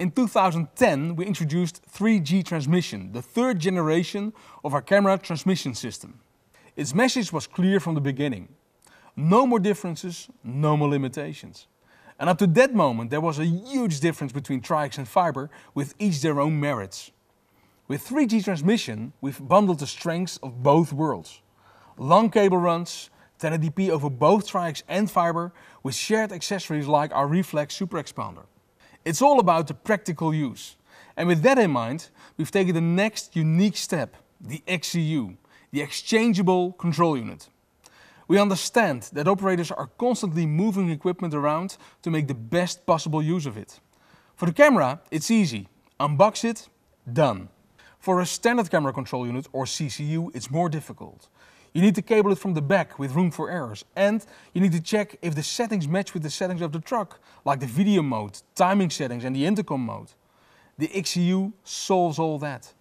In 2010, we introduced 3G transmission, the third generation of our camera transmission system. Its message was clear from the beginning. No more differences, no more limitations. And up to that moment, there was a huge difference between Trix and fiber, with each their own merits. With 3G transmission, we've bundled the strengths of both worlds. Long cable runs, 1080p over both Trix and fiber, with shared accessories like our Reflex Super Expander. It's all about the practical use. And with that in mind, we've taken the next unique step, the XCU, the Exchangeable Control Unit. We understand that operators are constantly moving equipment around to make the best possible use of it. For the camera, it's easy. Unbox it, done. For a standard camera control unit or CCU, it's more difficult. You need to cable it from the back with room for errors. And you need to check if the settings match with the settings of the truck, like the video mode, timing settings and the intercom mode. The XCU solves all that.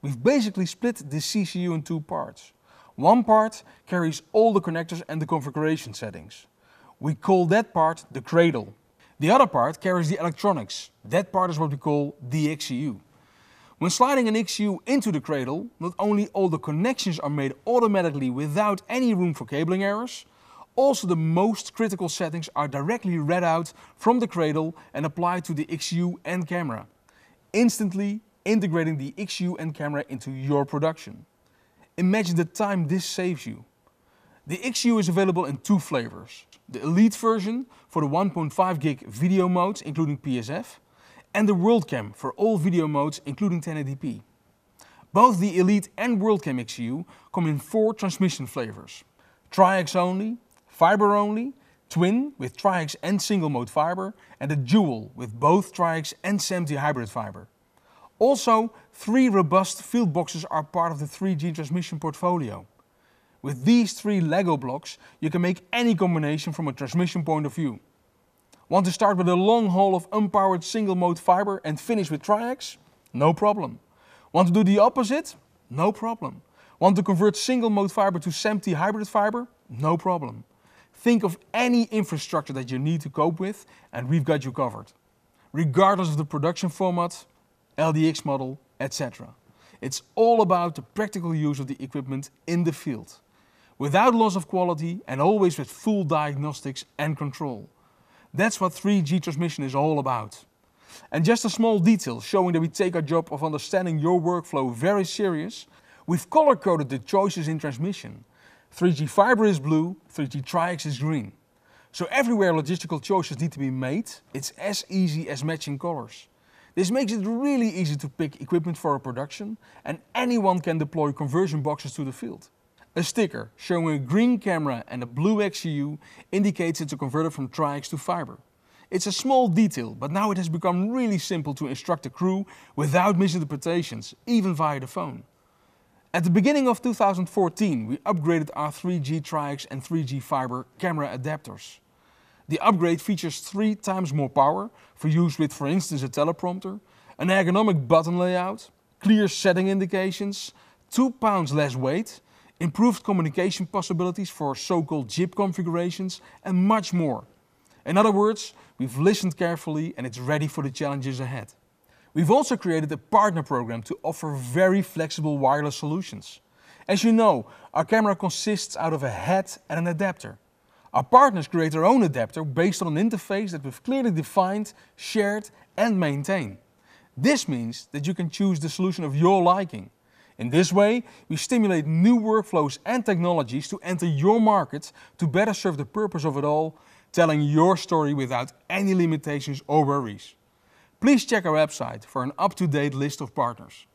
We've basically split the CCU in two parts. One part carries all the connectors and the configuration settings. We call that part the cradle. The other part carries the electronics. That part is what we call the XCU. When sliding an XU into the cradle, not only all the connections are made automatically without any room for cabling errors, also the most critical settings are directly read out from the cradle and applied to the XU and camera, instantly integrating the XU and camera into your production. Imagine the time this saves you. The XU is available in two flavors. The Elite version for the 1.5 gig video modes including PSF and the WorldCam for all video modes including 1080p. Both the Elite and WorldCam XU come in four transmission flavors. Tri-X only, fiber only, twin with Tri-X and single mode fiber, and a dual with both Tri-X and SMT hybrid fiber. Also, three robust field boxes are part of the 3G transmission portfolio. With these three LEGO blocks, you can make any combination from a transmission point of view. Want to start with a long haul of unpowered single mode fiber and finish with triax? No problem. Want to do the opposite? No problem. Want to convert single mode fiber to SMPTE hybrid fiber? No problem. Think of any infrastructure that you need to cope with and we've got you covered. Regardless of the production format, LDX model, etc. It's all about the practical use of the equipment in the field, without loss of quality and always with full diagnostics and control. That's what 3G transmission is all about. And just a small detail showing that we take our job of understanding your workflow very serious, we've color-coded the choices in transmission. 3G fiber is blue, 3G triax is green. So everywhere logistical choices need to be made, it's as easy as matching colors. This makes it really easy to pick equipment for a production and anyone can deploy conversion boxes to the field. A sticker showing a green camera and a blue XCU indicates it's a converter from Triax to fiber. It's a small detail, but now it has become really simple to instruct the crew without misinterpretations, even via the phone. At the beginning of 2014, we upgraded our 3G Triax and 3G fiber camera adapters. The upgrade features three times more power for use with, for instance, a teleprompter, an ergonomic button layout, clear setting indications, two pounds less weight, improved communication possibilities for so-called JIP configurations, and much more. In other words, we've listened carefully and it's ready for the challenges ahead. We've also created a partner program to offer very flexible wireless solutions. As you know, our camera consists out of a head and an adapter. Our partners create their own adapter based on an interface that we've clearly defined, shared and maintained. This means that you can choose the solution of your liking. In this way, we stimulate new workflows and technologies to enter your market to better serve the purpose of it all, telling your story without any limitations or worries. Please check our website for an up-to-date list of partners.